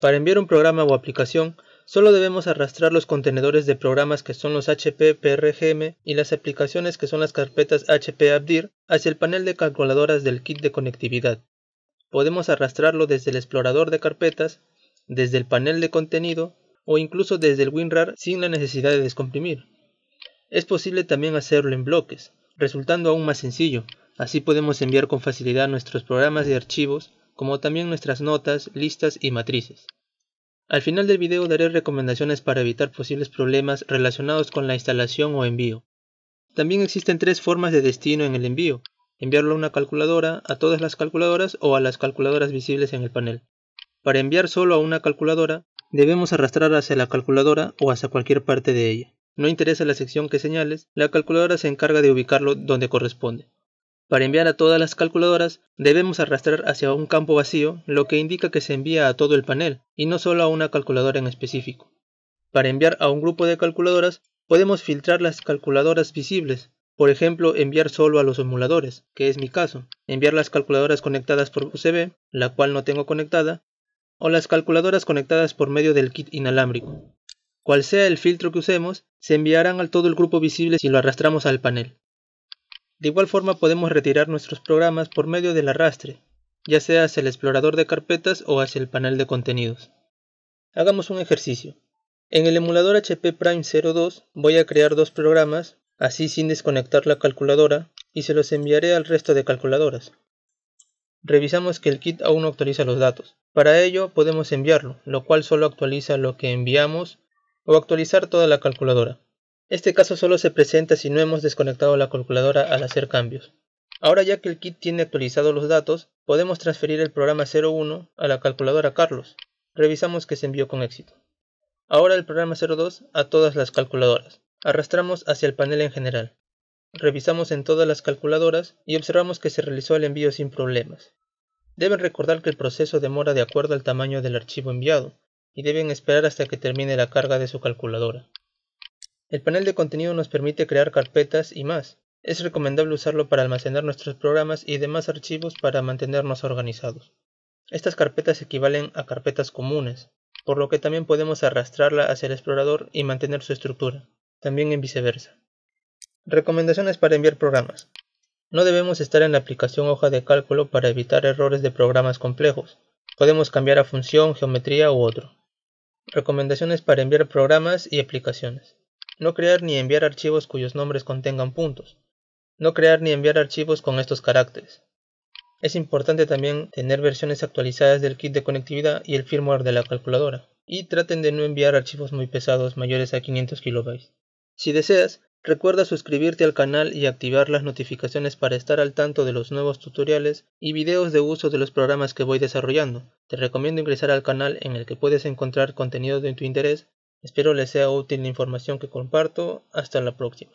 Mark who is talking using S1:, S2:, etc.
S1: Para enviar un programa o aplicación, solo debemos arrastrar los contenedores de programas que son los hp-prgm y las aplicaciones que son las carpetas hp-abdir hacia el panel de calculadoras del kit de conectividad. Podemos arrastrarlo desde el explorador de carpetas, desde el panel de contenido o incluso desde el WinRAR sin la necesidad de descomprimir. Es posible también hacerlo en bloques, resultando aún más sencillo, así podemos enviar con facilidad nuestros programas y archivos como también nuestras notas, listas y matrices. Al final del video daré recomendaciones para evitar posibles problemas relacionados con la instalación o envío. También existen tres formas de destino en el envío. Enviarlo a una calculadora, a todas las calculadoras o a las calculadoras visibles en el panel. Para enviar solo a una calculadora, debemos arrastrar hacia la calculadora o hacia cualquier parte de ella. No interesa la sección que señales, la calculadora se encarga de ubicarlo donde corresponde. Para enviar a todas las calculadoras debemos arrastrar hacia un campo vacío, lo que indica que se envía a todo el panel y no solo a una calculadora en específico. Para enviar a un grupo de calculadoras podemos filtrar las calculadoras visibles, por ejemplo enviar solo a los emuladores, que es mi caso, enviar las calculadoras conectadas por USB, la cual no tengo conectada, o las calculadoras conectadas por medio del kit inalámbrico. Cual sea el filtro que usemos, se enviarán a todo el grupo visible si lo arrastramos al panel. De igual forma podemos retirar nuestros programas por medio del arrastre, ya sea hacia el explorador de carpetas o hacia el panel de contenidos. Hagamos un ejercicio. En el emulador HP Prime 02 voy a crear dos programas, así sin desconectar la calculadora, y se los enviaré al resto de calculadoras. Revisamos que el kit aún no actualiza los datos. Para ello podemos enviarlo, lo cual solo actualiza lo que enviamos o actualizar toda la calculadora. Este caso solo se presenta si no hemos desconectado la calculadora al hacer cambios. Ahora ya que el kit tiene actualizados los datos, podemos transferir el programa 01 a la calculadora Carlos. Revisamos que se envió con éxito. Ahora el programa 02 a todas las calculadoras. Arrastramos hacia el panel en general. Revisamos en todas las calculadoras y observamos que se realizó el envío sin problemas. Deben recordar que el proceso demora de acuerdo al tamaño del archivo enviado y deben esperar hasta que termine la carga de su calculadora. El panel de contenido nos permite crear carpetas y más. Es recomendable usarlo para almacenar nuestros programas y demás archivos para mantenernos organizados. Estas carpetas equivalen a carpetas comunes, por lo que también podemos arrastrarla hacia el explorador y mantener su estructura, también en viceversa. Recomendaciones para enviar programas. No debemos estar en la aplicación hoja de cálculo para evitar errores de programas complejos. Podemos cambiar a función, geometría u otro. Recomendaciones para enviar programas y aplicaciones. No crear ni enviar archivos cuyos nombres contengan puntos. No crear ni enviar archivos con estos caracteres. Es importante también tener versiones actualizadas del kit de conectividad y el firmware de la calculadora. Y traten de no enviar archivos muy pesados mayores a 500 kilobytes. Si deseas, recuerda suscribirte al canal y activar las notificaciones para estar al tanto de los nuevos tutoriales y videos de uso de los programas que voy desarrollando. Te recomiendo ingresar al canal en el que puedes encontrar contenido de tu interés Espero les sea útil la información que comparto. Hasta la próxima.